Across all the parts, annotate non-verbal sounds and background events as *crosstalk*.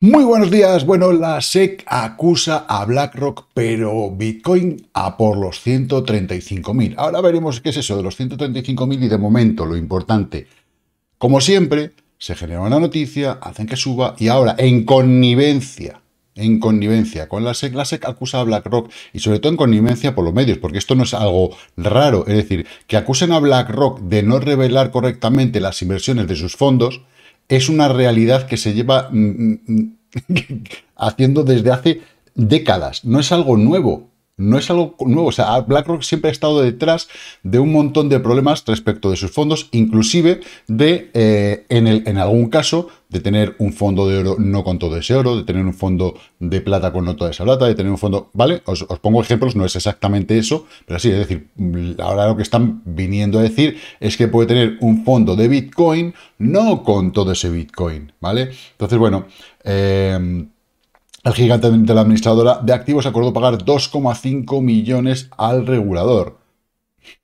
Muy buenos días. Bueno, la SEC acusa a BlackRock, pero Bitcoin a por los 135.000. Ahora veremos qué es eso de los 135.000 y de momento lo importante. Como siempre, se genera una noticia, hacen que suba y ahora en connivencia, en connivencia con la SEC, la SEC acusa a BlackRock y sobre todo en connivencia por los medios, porque esto no es algo raro. Es decir, que acusen a BlackRock de no revelar correctamente las inversiones de sus fondos es una realidad que se lleva mm, mm, mm, *laughs* haciendo desde hace décadas, no es algo nuevo. No es algo nuevo, o sea, BlackRock siempre ha estado detrás de un montón de problemas respecto de sus fondos, inclusive de, eh, en, algún caso, de tener un fondo de oro no con todo ese oro, de tener un fondo de plata con no toda esa plata, de tener un fondo, ¿vale? Os, pongo ejemplos, no es exactamente eso, pero sí, es decir, mm, ahora lo que están viniendo a decir es que puede tener un fondo de Bitcoin no con todo ese Bitcoin, ¿vale? Entonces, bueno, eh, el gigante de la administradora de activos acordó pagar 2,5 millones al regulador.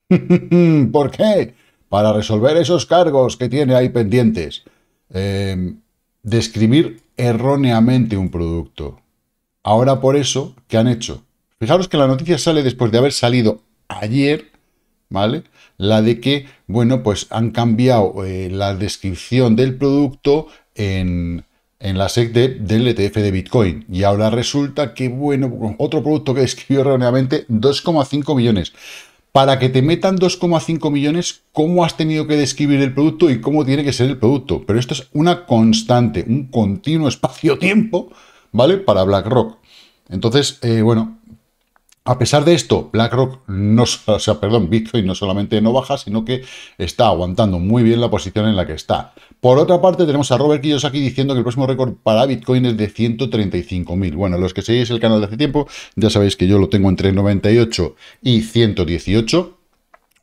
*laughs* ¿Por qué? Para resolver esos cargos que tiene ahí pendientes. Em, describir erróneamente un producto. Ahora por eso, ¿qué han hecho? Fijaros que la noticia sale después de haber salido ayer, ¿vale? La de que, bueno, pues han cambiado eh, la descripción del producto en en la SEC de, del ETF de Bitcoin. Y ahora resulta que, bueno, otro producto que *laughs* escribió erróneamente, 2,5 millones. Para que te metan 2,5 millones, ¿cómo has tenido que describir el producto y cómo tiene que ser el producto? Pero esto es una constante, un continuo espacio-tiempo, ¿vale? Para BlackRock. Entonces, eh, bueno, a pesar de esto, BlackRock no, o sea, perdón, Bitcoin no solamente no baja, sino que está aguantando muy bien la posición en la que está. Por otra parte, tenemos a Robert aquí diciendo que el próximo récord para Bitcoin es de 135.000. Bueno, los que seguís el canal de hace tiempo, ya sabéis que yo lo tengo entre 98 y 118.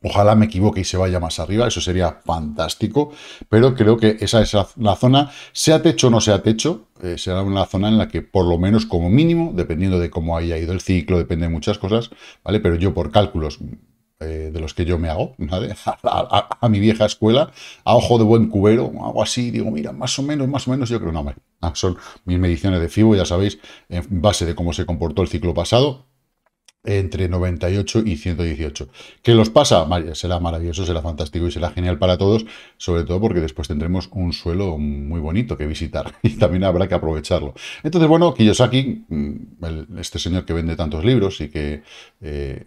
Ojalá me equivoque y se vaya más arriba, eso sería fantástico, pero creo que esa es la zona, sea techo o no sea techo, eh, será una zona en la que por lo menos como mínimo, dependiendo de cómo haya ido el ciclo, depende de muchas cosas, ¿vale? Pero yo por cálculos eh, de los que yo me hago, *laughs* a, mi vieja escuela, a ojo de buen cubero, hago así, digo, mira, más o menos, más o menos, yo creo, no, ah, son mis mediciones de FIBO, ya sabéis, en base de cómo se comportó el ciclo pasado, entre 98 y 118. ¿Qué los pasa? Será maravilloso, será fantástico y será genial para todos, sobre todo porque después tendremos un suelo muy bonito que visitar *laughs* y también habrá que aprovecharlo. Entonces, bueno, Kiyosaki, mm, este señor que vende tantos libros y que eh,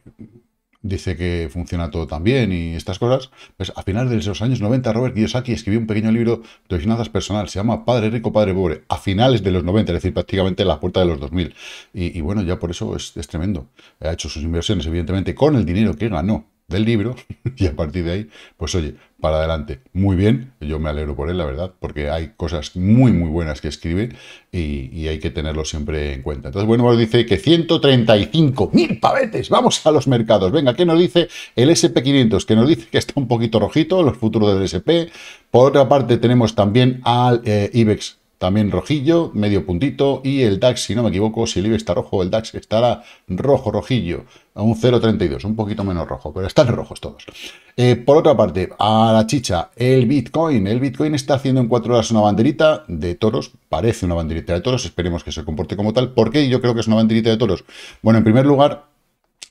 dice que funciona todo tan bien y estas cosas, pues a finales de los años 90 Robert Kiyosaki escribió un pequeño libro de finanzas personal, se llama Padre Rico, Padre Pobre, a finales de los 90, es decir, prácticamente a la puerta de los 2000. Y, y bueno, ya por eso es, tremendo. Ha hecho sus inversiones, evidentemente, con el dinero que ganó del libro *laughs* y a partir de ahí, pues oye, para adelante. Muy bien, yo me alegro por él, la verdad, porque hay cosas muy, muy buenas que escribe y, hay que tenerlo siempre en cuenta. Entonces, bueno, nos dice que 135 mil pavetes, vamos a los mercados. Venga, ¿qué nos dice el SP500? Que nos dice que está un poquito rojito, los futuros del SP. Por otra parte, tenemos también al eh, IBEX también rojillo, medio puntito, y el DAX, si no me equivoco, si el está rojo, el DAX estará rojo, rojillo, a un 0,32, un poquito menos rojo, pero están rojos todos. Eh, por otra parte, a la chicha, el Bitcoin. El Bitcoin está haciendo en cuatro horas una banderita de toros, parece una banderita de toros, esperemos que se comporte como tal. ¿Por qué yo creo que es una banderita de toros? Bueno, en primer lugar,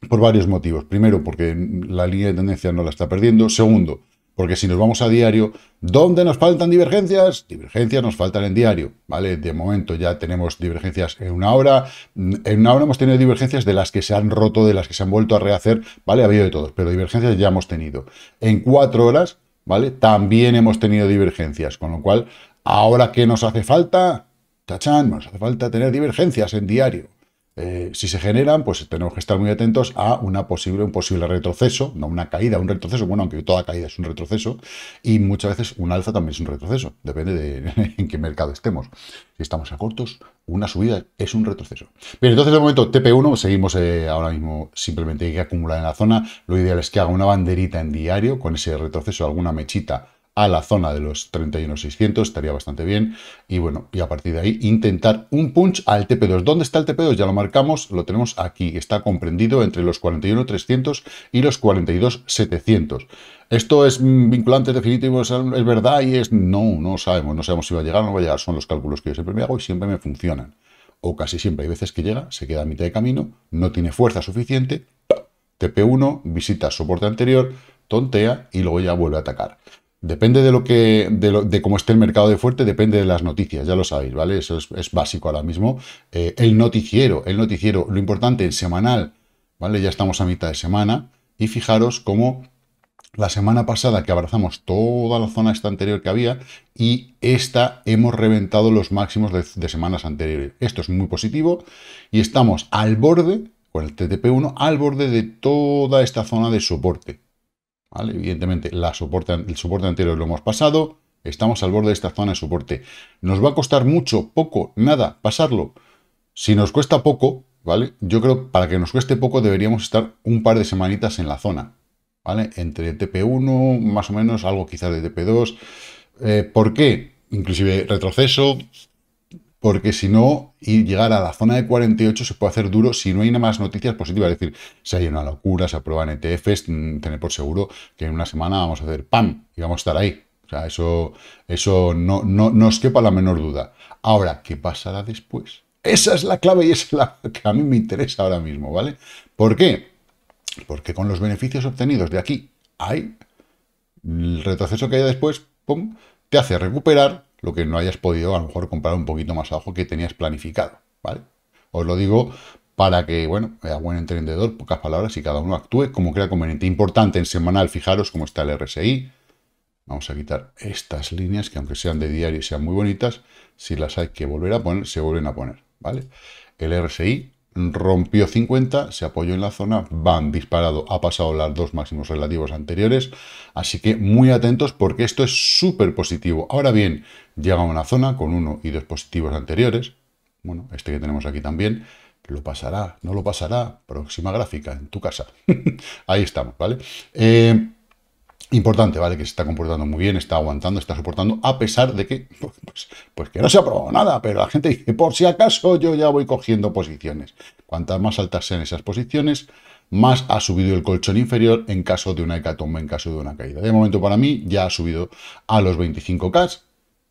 por varios motivos. Primero, porque la línea de tendencia no la está perdiendo. Segundo, porque si nos vamos a diario, ¿dónde nos faltan divergencias? Divergencias nos faltan en diario, ¿vale? De momento ya tenemos divergencias en una hora. Mm, en una hora hemos tenido divergencias de las que se han roto, de las que se han vuelto a rehacer, ¿vale? Ha habido de todos, pero divergencias ya hemos tenido. En cuatro horas, ¿vale? También hemos tenido divergencias, con lo cual, ¿ahora qué nos hace falta? ¡Chachán! nos hace falta tener divergencias en diario. Eh, si se generan, pues tenemos que estar muy atentos a una posible, un posible retroceso, no una caída, un retroceso, bueno, aunque toda caída es un retroceso, y muchas veces un alza también es un retroceso, depende de *laughs* en qué mercado estemos. Si estamos a cortos, una subida es un retroceso. Bien, entonces de momento TP1, seguimos eh, ahora mismo, simplemente hay que acumular en la zona, lo ideal es que haga una banderita en diario con ese retroceso, alguna mechita a la zona de los 31.600, estaría bastante bien. Y bueno, y a partir de ahí intentar un punch al TP2. ¿Dónde está el TP2? Ya lo marcamos, lo tenemos aquí. Está comprendido entre los 41.300 y los 42.700. ¿Esto es mm, vinculante definitivo? Es, verdad? Y es... No, no sabemos. No sabemos si va a llegar o no va a llegar. Son los cálculos que yo siempre me hago y siempre me funcionan. O casi siempre. Hay veces que llega, se queda a mitad de camino, no tiene fuerza suficiente, TP1, visita soporte anterior, tontea y luego ya vuelve a atacar. Depende de lo que, de, cómo esté el mercado de fuerte, depende de las noticias, ya lo sabéis, ¿vale? Eso es, básico ahora mismo. Eh, el noticiero, el noticiero, lo importante, el semanal, ¿vale? Ya estamos a mitad de semana y fijaros cómo la semana pasada que abrazamos toda la zona esta anterior que había y esta hemos reventado los máximos de semanas anteriores. Esto es muy positivo y estamos al borde, con el TTP1, al borde de toda esta zona de soporte, ¿vale? Evidentemente, la el soporte anterior lo hemos pasado, estamos al borde de esta zona de soporte. ¿Nos va a costar mucho, poco, nada pasarlo? Si nos cuesta poco, ¿vale? Yo creo que para que nos cueste poco deberíamos estar un par de semanitas en la zona, ¿vale? Entre TP1, más o menos, algo quizás de TP2. Eh, ¿Por qué? Inclusive retroceso, porque si no, y llegar a la zona de 48 se puede hacer duro si no hay nada más noticias positivas. Es decir, ha hay una locura, se aprueban ETFs, mm, tener por seguro que en una semana vamos a hacer ¡pam! y vamos a estar ahí. O sea, eso, eso no, no, os quepa la menor duda. Ahora, ¿qué pasará después? Esa es la clave y es la *laughs* que a mí me interesa ahora mismo, ¿vale? ¿Por qué? Porque con los beneficios obtenidos de aquí hay el retroceso que haya después, ¡pum! te hace recuperar lo que no hayas podido a lo mejor comprar un poquito más abajo que tenías planificado, ¿vale? Os lo digo para que, bueno, sea buen entendedor, pocas palabras y cada uno actúe como crea conveniente. Importante en semanal, fijaros cómo está el RSI. Vamos a quitar estas líneas que aunque sean de diario y sean muy bonitas, si las hay que volver a poner, se vuelven a poner, ¿vale? El RSI rompió 50, se apoyó en la zona, van disparado, ha pasado las dos máximos relativos anteriores, así que muy atentos porque esto es súper positivo. Ahora bien, llega a una zona con uno y dos positivos anteriores, bueno, este que tenemos aquí también, lo pasará, no lo pasará, próxima gráfica, en tu casa. *laughs* Ahí estamos, ¿vale? Eh, Importante, ¿vale? Que se está comportando muy bien, está aguantando, está soportando, a pesar de que, *laughs* pues, pues, pues, que no se ha probado nada, pero la gente dice, por si acaso yo ya voy cogiendo posiciones. Cuantas más altas sean esas posiciones, más ha subido el colchón inferior en caso de una hecatombe, en caso de una caída. De momento para mí ya ha subido a los 25K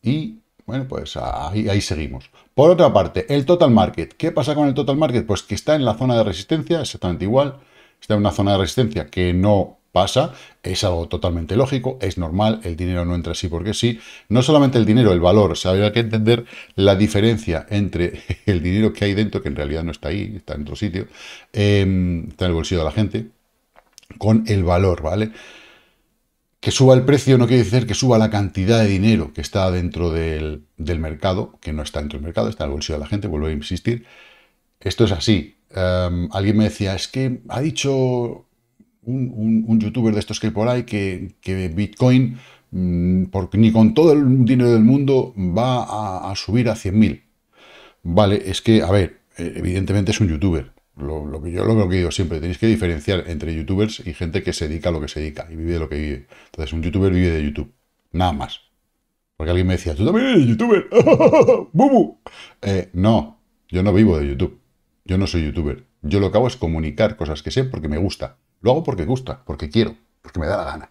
y, bueno, pues ahí, ahí seguimos. Por otra parte, el total market. ¿Qué pasa con el total market? Pues que está en la zona de resistencia, exactamente igual. Está en una zona de resistencia que no pasa, es algo totalmente lógico, es normal, el dinero no entra así porque sí. No solamente el dinero, el valor, o sea, habría que entender la diferencia entre *laughs* el dinero que hay dentro, que en realidad no está ahí, está en otro sitio, em, está en el bolsillo de la gente, con el valor, ¿vale? Que suba el precio no quiere decir que suba la cantidad de dinero que está dentro del, mercado, que no está dentro del mercado, está en el bolsillo de la gente, vuelvo a insistir. Esto es así. Em, alguien me decía, es que ha dicho un, youtuber de estos que por ahí que, que Bitcoin, mm, ni con todo el dinero del mundo, va a, subir a 100.000. Vale, es que, a ver, eh, evidentemente es un youtuber. Lo, que yo lo que digo siempre, tenéis que diferenciar entre youtubers y gente que se dedica a lo que se dedica y vive lo que vive. Entonces, un youtuber vive de YouTube, nada más. Porque alguien me decía, tú también eres youtuber, *laughs* eh, no, yo no vivo de YouTube. Yo no soy youtuber. Yo lo que hago es comunicar cosas que sé porque me gusta. Lo hago porque gusta, porque quiero, porque me da la gana,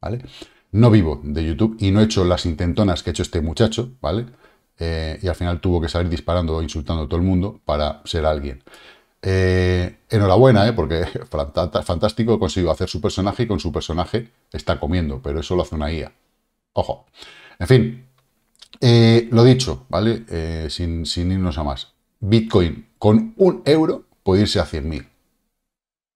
¿vale? No vivo de YouTube y no he hecho las intentonas que ha hecho este muchacho, ¿vale? Eh, y al final tuvo que salir disparando o insultando a todo el mundo para ser alguien. Eh, enhorabuena, ¿eh? porque *laughs* fantástico, conseguido hacer su personaje y con su personaje está comiendo, pero eso lo hace una guía. Ojo. En fin, eh, lo dicho, ¿vale? Sin, sin, irnos a más. Bitcoin con un euro puede irse a 100.000.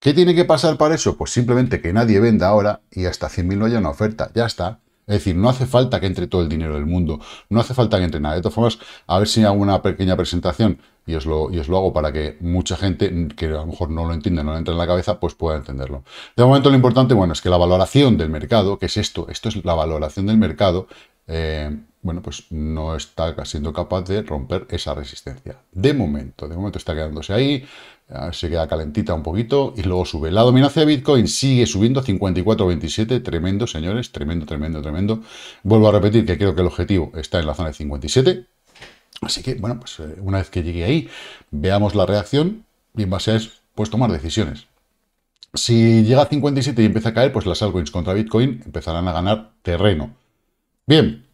¿Qué tiene que pasar para eso? Pues simplemente que nadie venda ahora y hasta 100.000 no haya una oferta. Ya está. Es decir, no hace falta que entre todo el dinero del mundo, no hace falta que entre nada. De todas formas, a ver si hago una pequeña presentación y os lo, y os lo hago para que mucha gente que a lo mejor no lo entiende, no le entre en la cabeza, pues pueda entenderlo. De momento lo importante, bueno, es que la valoración del mercado, que es esto, esto es la valoración del mercado, eh, bueno, pues no está siendo capaz de romper esa resistencia. De momento, de momento está quedándose ahí, eh, se queda calentita un poquito y luego sube. La dominancia de Bitcoin sigue subiendo, 54-27. tremendo, señores, tremendo, tremendo, tremendo. Vuelvo a repetir que creo que el objetivo está en la zona de 57, así que, bueno, pues eh, una vez que llegue ahí, veamos la reacción y en base a eso, pues tomar decisiones. Si llega a 57 y empieza a caer, pues las altcoins contra Bitcoin empezarán a ganar terreno. Bien,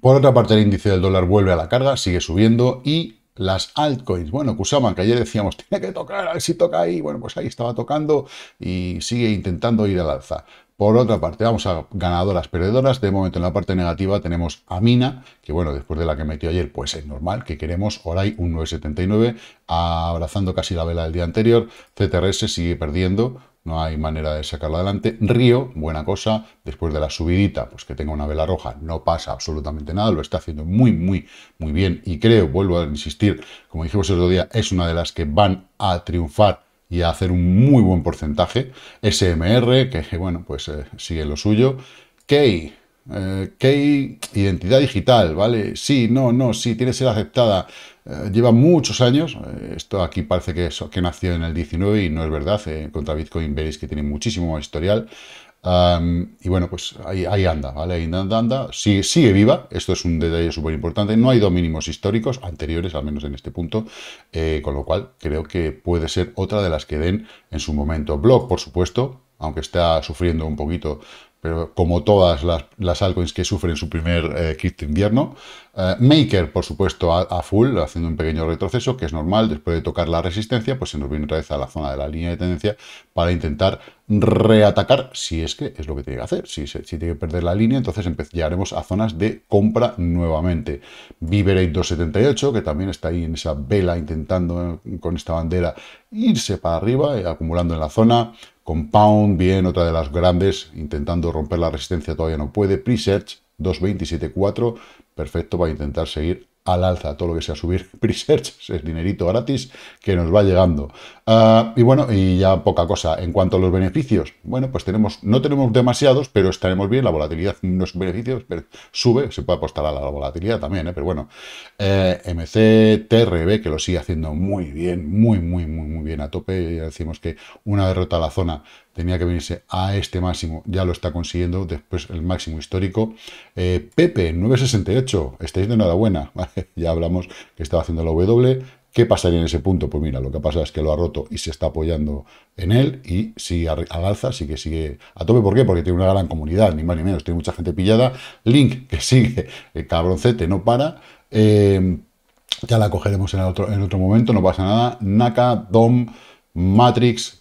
por otra parte, el índice del dólar vuelve a la carga, sigue subiendo y las altcoins. Bueno, Kusama, que ayer decíamos, tiene que tocar, a ver si toca ahí. Bueno, pues ahí estaba tocando y sigue intentando ir al alza. Por otra parte, vamos a ganadoras, perdedoras. De momento en la parte negativa tenemos a Mina, que bueno, después de la que metió ayer, pues es normal que queremos. hay un 9,79, abrazando casi la vela del día anterior. CTRS sigue perdiendo, no hay manera de sacarlo adelante. Río, buena cosa, después de la subidita, pues que tenga una vela roja, no pasa absolutamente nada, lo está haciendo muy, muy, muy bien. Y creo, vuelvo a insistir, como dijimos el otro día, es una de las que van a triunfar y hacer un muy buen porcentaje. SMR, que bueno, pues eh, sigue lo suyo. Key, eh, Key, identidad digital, ¿vale? Sí, no, no, sí, tiene que ser aceptada. Eh, lleva muchos años, esto aquí parece que, que nació en el 19 y no es verdad, contra Bitcoin veréis que tiene muchísimo historial y bueno, pues ahí, anda, ¿vale? Ahí anda, anda. Sigue, viva, esto es un detalle súper importante. No hay dos mínimos históricos anteriores, al menos en este punto, eh, con lo cual creo que puede ser otra de las que den en su momento. Blog, por supuesto, aunque está sufriendo un poquito como todas las, las altcoins que sufren su primer cripto eh, invierno. Eh, Maker, por supuesto, a, full, haciendo un pequeño retroceso, que es normal, después de tocar la resistencia, pues se nos viene otra vez a la zona de la línea de tendencia para intentar reatacar, si es que es lo que tiene que hacer, si, tiene que perder la línea, entonces llegaremos a zonas de compra nuevamente. Viverate 278, que también está ahí en esa vela intentando eh, con esta bandera irse para arriba, acumulando en la zona. Compound, bien, otra de las grandes, intentando romper la resistencia, todavía no puede. Presearch, 2.27.4, perfecto va a intentar seguir al alza, todo lo que sea subir *laughs* pre-search, es dinerito gratis que nos va llegando. Ah, y bueno, y ya poca cosa. En cuanto a los beneficios, bueno, pues tenemos, no tenemos demasiados, pero estaremos bien. La volatilidad, es beneficios pero sube, se puede apostar a la volatilidad también, ¿eh? pero bueno. Eh, MCTRB, que lo sigue haciendo muy bien, muy, muy, muy, muy bien a tope. Ya decimos que una derrota a la zona tenía que venirse a este máximo, ya lo está consiguiendo, después el máximo histórico. Eh, Pepe, 968, estáis de nada buena, *laughs* ya hablamos que estaba haciendo la W, ¿Qué pasaría en ese punto? Pues mira, lo que pasa es que lo ha roto y se está apoyando en él y sigue al alza, sí que sigue a tope. ¿Por qué? Porque tiene una gran comunidad, ni más ni menos, tiene mucha gente pillada. Link, *laughs* que sigue, el cabroncete, no para. Eh, ya la cogeremos en otro, en otro momento, no pasa nada. Naka, Dom, Matrix,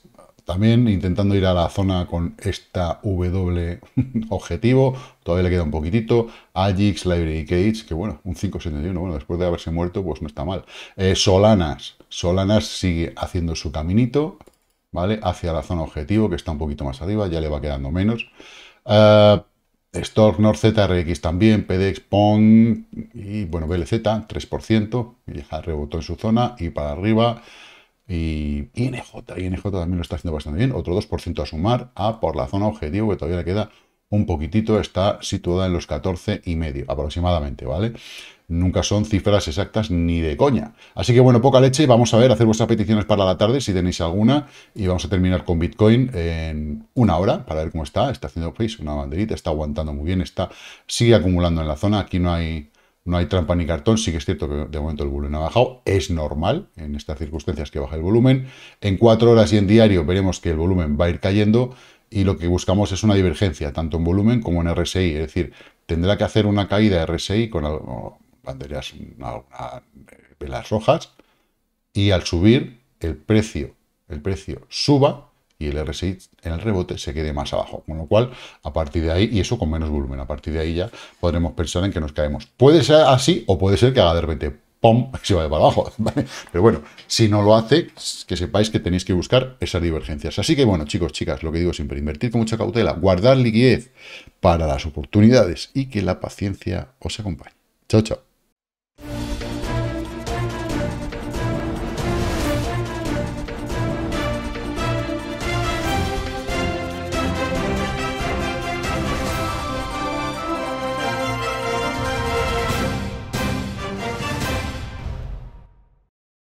también intentando ir a la zona con esta W *laughs* objetivo, todavía le queda un poquitito. Agix, Library Cage, que bueno, un 571, bueno, después de haberse muerto, pues no está mal. Eh, Solanas, Solanas sigue haciendo su caminito, ¿vale? Hacia la zona objetivo, que está un poquito más arriba, ya le va quedando menos. Eh, Stork, North ZRX también, PDX, Pong. y bueno, BLZ, 3%, y ya rebotó en su zona y para arriba. Y INJ, INJ también lo está haciendo bastante bien. Otro 2% a sumar a por la zona objetivo que todavía le queda un poquitito. Está situada en los 14 y medio aproximadamente, ¿vale? Nunca son cifras exactas ni de coña. Así que bueno, poca leche. Vamos a ver, hacer vuestras peticiones para la tarde si tenéis alguna. Y vamos a terminar con Bitcoin en una hora para ver cómo está. Está haciendo pues, una banderita, está aguantando muy bien, está sigue acumulando en la zona. Aquí no hay no hay trampa ni cartón, sí que es cierto que de momento el volumen ha bajado, es normal en estas circunstancias que baja el volumen. En cuatro horas y en diario veremos que el volumen va a ir cayendo y lo que buscamos es una divergencia, tanto en volumen como en RSI, es decir, tendrá que hacer una caída RSI con banderas, eh, velas rojas y al subir el precio, el precio suba y el RSI en el rebote se quede más abajo. Con lo cual, a partir de ahí, y eso con menos volumen, a partir de ahí ya podremos pensar en que nos caemos. Puede ser así o puede ser que haga de repente ¡pum! *laughs* se vaya para abajo. *laughs* Pero bueno, si no lo hace, que sepáis que tenéis que buscar esas divergencias. Así que bueno, chicos, chicas, lo que digo siempre, invertir con mucha cautela, guardar liquidez para las oportunidades y que la paciencia os acompañe. Chao, chao.